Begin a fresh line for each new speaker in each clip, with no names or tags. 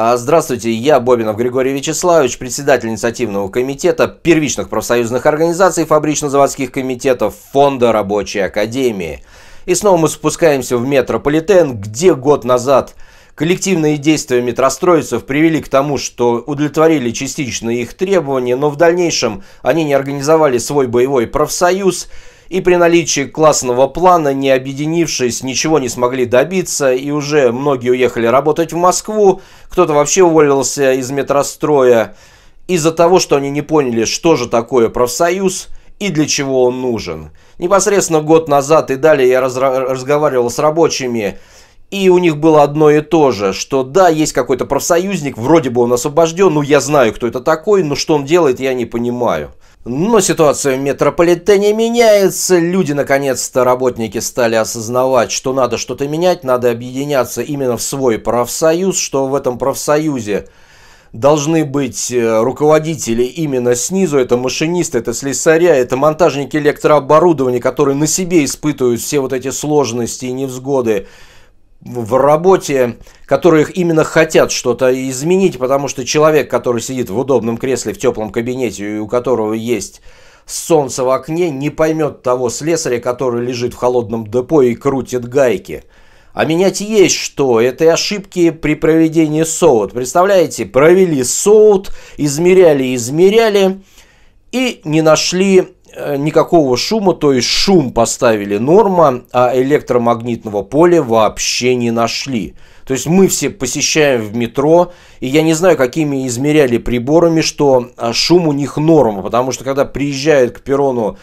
А, здравствуйте, я Бобинов Григорий Вячеславович, председатель инициативного комитета первичных профсоюзных организаций фабрично-заводских комитетов Фонда Рабочей Академии. И снова мы спускаемся в метрополитен, где год назад коллективные действия метростроицев привели к тому, что удовлетворили частично их требования, но в дальнейшем они не организовали свой боевой профсоюз – и при наличии классного плана, не объединившись, ничего не смогли добиться, и уже многие уехали работать в Москву, кто-то вообще уволился из метростроя из-за того, что они не поняли, что же такое профсоюз и для чего он нужен. Непосредственно год назад и далее я разговаривал с рабочими, и у них было одно и то же, что да, есть какой-то профсоюзник, вроде бы он освобожден, ну я знаю, кто это такой, но что он делает, я не понимаю. Но ситуация в метрополитене меняется, люди наконец-то, работники стали осознавать, что надо что-то менять, надо объединяться именно в свой профсоюз, что в этом профсоюзе должны быть э, руководители именно снизу, это машинисты, это слесаря, это монтажники электрооборудования, которые на себе испытывают все вот эти сложности и невзгоды, в работе, которые именно хотят что-то изменить, потому что человек, который сидит в удобном кресле в теплом кабинете и у которого есть солнце в окне, не поймет того слесаря, который лежит в холодном депо и крутит гайки. А менять есть что. Это ошибки при проведении соут. Представляете, провели соут, измеряли, измеряли и не нашли Э, никакого шума, то есть шум поставили норма, а электромагнитного поля вообще не нашли. То есть мы все посещаем в метро, и я не знаю, какими измеряли приборами, что а, шум у них норма, потому что когда приезжает к перрону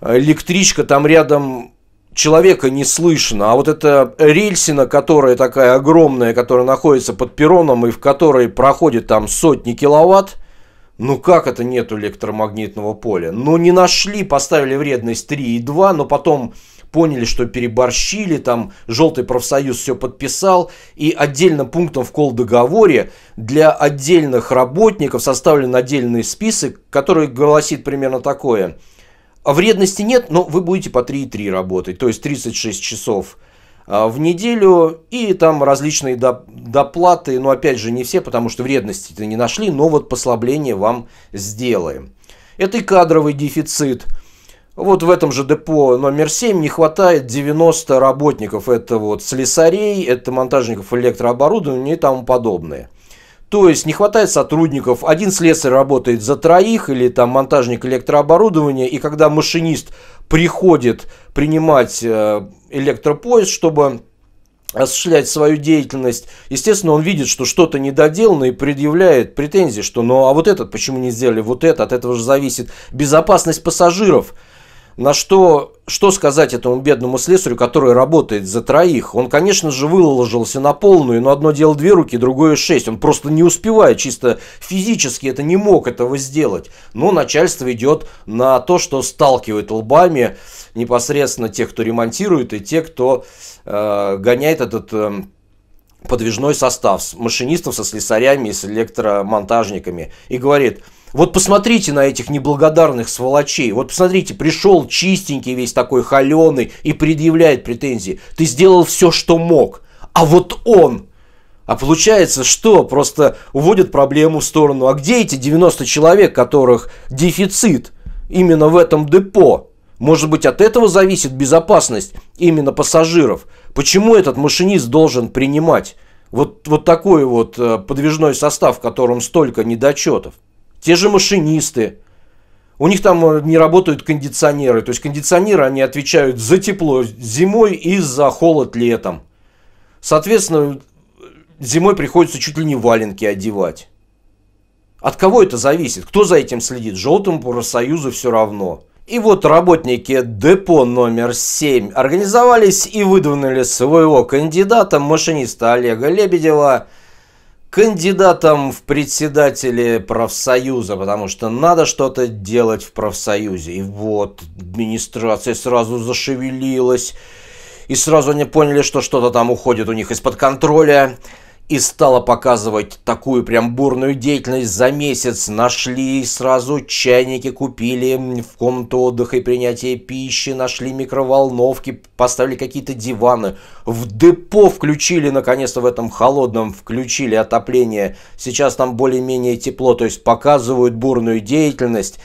э, электричка, там рядом человека не слышно, а вот эта рельсина, которая такая огромная, которая находится под перроном и в которой проходит там сотни киловатт, ну как это нет электромагнитного поля? Ну не нашли, поставили вредность 3,2, но потом поняли, что переборщили, там желтый профсоюз все подписал, и отдельным пунктом в кол договоре для отдельных работников составлен отдельный список, который гласит примерно такое. «А вредности нет, но вы будете по 3,3 работать, то есть 36 часов а, в неделю и там различные доплаты, но опять же не все, потому что вредности-то не нашли, но вот послабление вам сделаем. Это и кадровый дефицит. Вот в этом же депо номер 7 не хватает 90 работников. Это вот слесарей, это монтажников электрооборудования и тому подобное. То есть не хватает сотрудников, один слесарь работает за троих или там монтажник электрооборудования, и когда машинист приходит принимать э, электропоезд, чтобы осуществлять свою деятельность, естественно, он видит, что что-то недоделано и предъявляет претензии, что ну а вот этот почему не сделали, вот это, от этого же зависит безопасность пассажиров – на что, что сказать этому бедному слесарю, который работает за троих? Он, конечно же, выложился на полную, но одно дело две руки, другое шесть. Он просто не успевает, чисто физически это не мог этого сделать. Но начальство идет на то, что сталкивает лбами непосредственно тех, кто ремонтирует, и те, кто э, гоняет этот э, подвижной состав с машинистов, со слесарями и с электромонтажниками. И говорит, вот посмотрите на этих неблагодарных сволочей. Вот посмотрите, пришел чистенький весь такой холеный и предъявляет претензии. Ты сделал все, что мог. А вот он, а получается, что просто уводит проблему в сторону. А где эти 90 человек, которых дефицит именно в этом депо? Может быть, от этого зависит безопасность именно пассажиров. Почему этот машинист должен принимать вот, вот такой вот э, подвижной состав, в котором столько недочетов? Те же машинисты. У них там э, не работают кондиционеры. То есть кондиционеры, они отвечают за тепло зимой и за холод летом. Соответственно, зимой приходится чуть ли не валенки одевать. От кого это зависит? Кто за этим следит? Желтому профсоюзу все равно. И вот работники депо номер 7 организовались и выдвинули своего кандидата, машиниста Олега Лебедева, кандидатом в председатели профсоюза, потому что надо что-то делать в профсоюзе. И вот администрация сразу зашевелилась, и сразу они поняли, что что-то там уходит у них из-под контроля и стала показывать такую прям бурную деятельность за месяц. Нашли сразу чайники, купили в комнату отдыха и принятия пищи, нашли микроволновки, поставили какие-то диваны. В депо включили, наконец-то в этом холодном, включили отопление. Сейчас там более-менее тепло, то есть показывают бурную деятельность.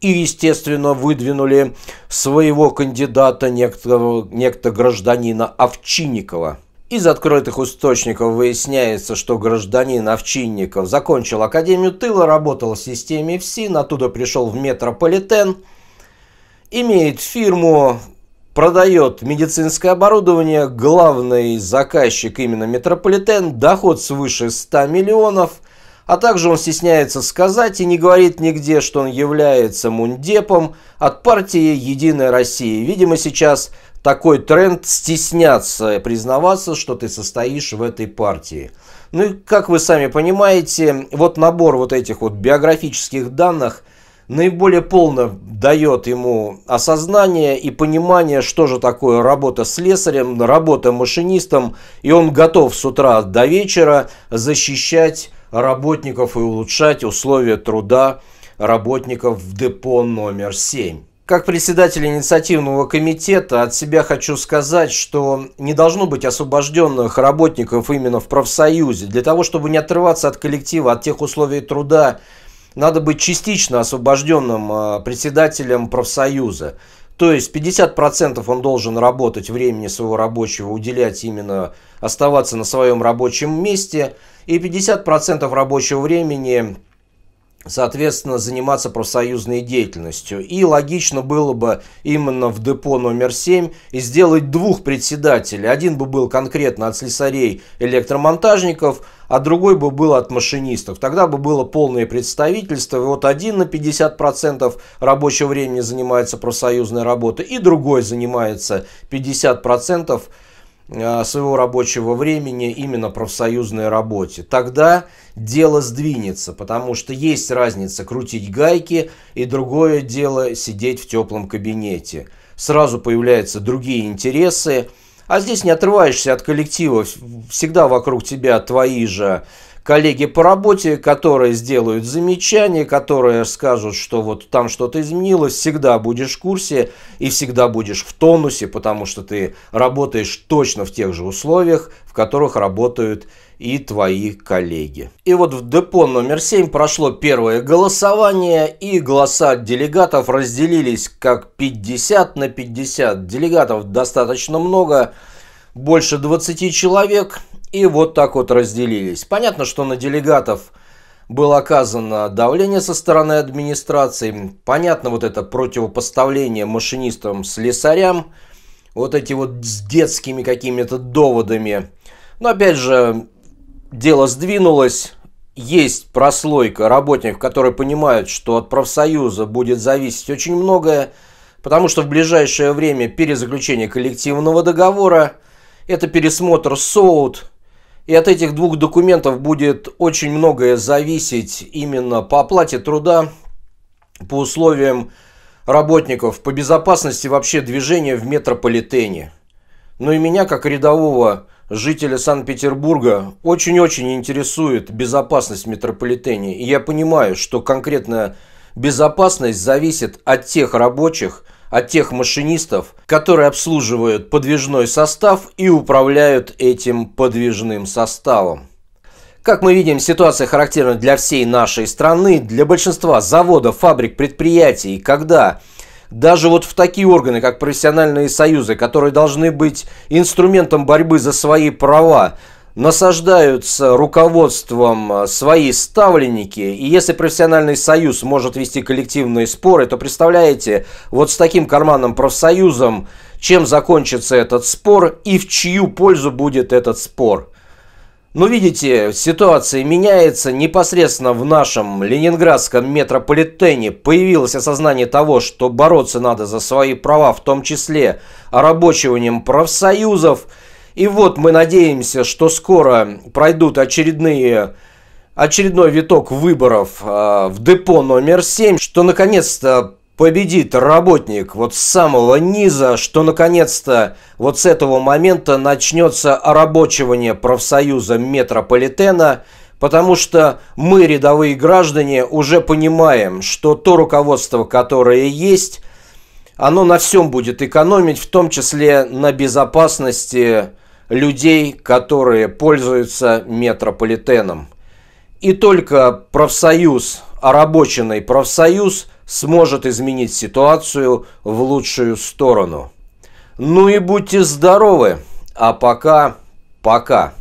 И, естественно, выдвинули своего кандидата, некто, некто гражданина Овчинникова. Из открытых источников выясняется, что гражданин Овчинников закончил Академию тыла, работал в системе ФСИН, оттуда пришел в метрополитен, имеет фирму, продает медицинское оборудование, главный заказчик именно метрополитен, доход свыше 100 миллионов, а также он стесняется сказать и не говорит нигде, что он является мундепом от партии «Единая Россия». Видимо, сейчас такой тренд стесняться признаваться, что ты состоишь в этой партии. Ну и как вы сами понимаете, вот набор вот этих вот биографических данных наиболее полно дает ему осознание и понимание, что же такое работа слесарем, работа машинистом, и он готов с утра до вечера защищать работников и улучшать условия труда работников в депо номер 7. Как председатель инициативного комитета от себя хочу сказать, что не должно быть освобожденных работников именно в профсоюзе. Для того, чтобы не отрываться от коллектива, от тех условий труда, надо быть частично освобожденным а, председателем профсоюза. То есть 50% он должен работать, времени своего рабочего уделять именно, оставаться на своем рабочем месте, и 50% рабочего времени соответственно, заниматься профсоюзной деятельностью. И логично было бы именно в депо номер 7 и сделать двух председателей. Один бы был конкретно от слесарей электромонтажников, а другой бы был от машинистов. Тогда бы было полное представительство. И вот один на 50% рабочего времени занимается профсоюзной работой, и другой занимается 50% Э, своего рабочего времени именно профсоюзной работе. Тогда дело сдвинется, потому что есть разница крутить гайки и другое дело сидеть в теплом кабинете. Сразу появляются другие интересы, а здесь не отрываешься от коллектива, всегда вокруг тебя твои же коллеги по работе, которые сделают замечания, которые скажут, что вот там что-то изменилось, всегда будешь в курсе и всегда будешь в тонусе, потому что ты работаешь точно в тех же условиях, в которых работают и твои коллеги. И вот в депо номер 7 прошло первое голосование, и голоса делегатов разделились как 50 на 50. Делегатов достаточно много, больше 20 человек, и вот так вот разделились. Понятно, что на делегатов было оказано давление со стороны администрации. Понятно вот это противопоставление машинистам с лесарям. Вот эти вот с детскими какими-то доводами. Но опять же, дело сдвинулось. Есть прослойка работников, которые понимают, что от профсоюза будет зависеть очень многое, потому что в ближайшее время перезаключение коллективного договора, это пересмотр СОУД, и от этих двух документов будет очень многое зависеть именно по оплате труда, по условиям работников, по безопасности вообще движения в метрополитене. Но ну и меня, как рядового жителя Санкт-Петербурга, очень-очень интересует безопасность в метрополитене. И я понимаю, что конкретно безопасность зависит от тех рабочих, от тех машинистов, которые обслуживают подвижной состав и управляют этим подвижным составом. Как мы видим, ситуация характерна для всей нашей страны, для большинства заводов, фабрик, предприятий, когда даже вот в такие органы, как профессиональные союзы, которые должны быть инструментом борьбы за свои права, насаждаются руководством э, свои ставленники, и если профессиональный союз может вести коллективные споры, то представляете, вот с таким карманным профсоюзом, чем закончится этот спор и в чью пользу будет этот спор. Ну, видите, ситуация меняется. Непосредственно в нашем ленинградском метрополитене появилось осознание того, что бороться надо за свои права, в том числе орабочиванием профсоюзов – и вот мы надеемся, что скоро пройдут очередные очередной виток выборов э, в депо номер 7, что наконец-то победит работник вот с самого низа, что наконец-то вот с этого момента начнется орабочивание профсоюза метрополитена, потому что мы, рядовые граждане, уже понимаем, что то руководство, которое есть, оно на всем будет экономить, в том числе на безопасности людей, которые пользуются метрополитеном. И только профсоюз, орабоченный профсоюз сможет изменить ситуацию в лучшую сторону. Ну и будьте здоровы, а пока, пока.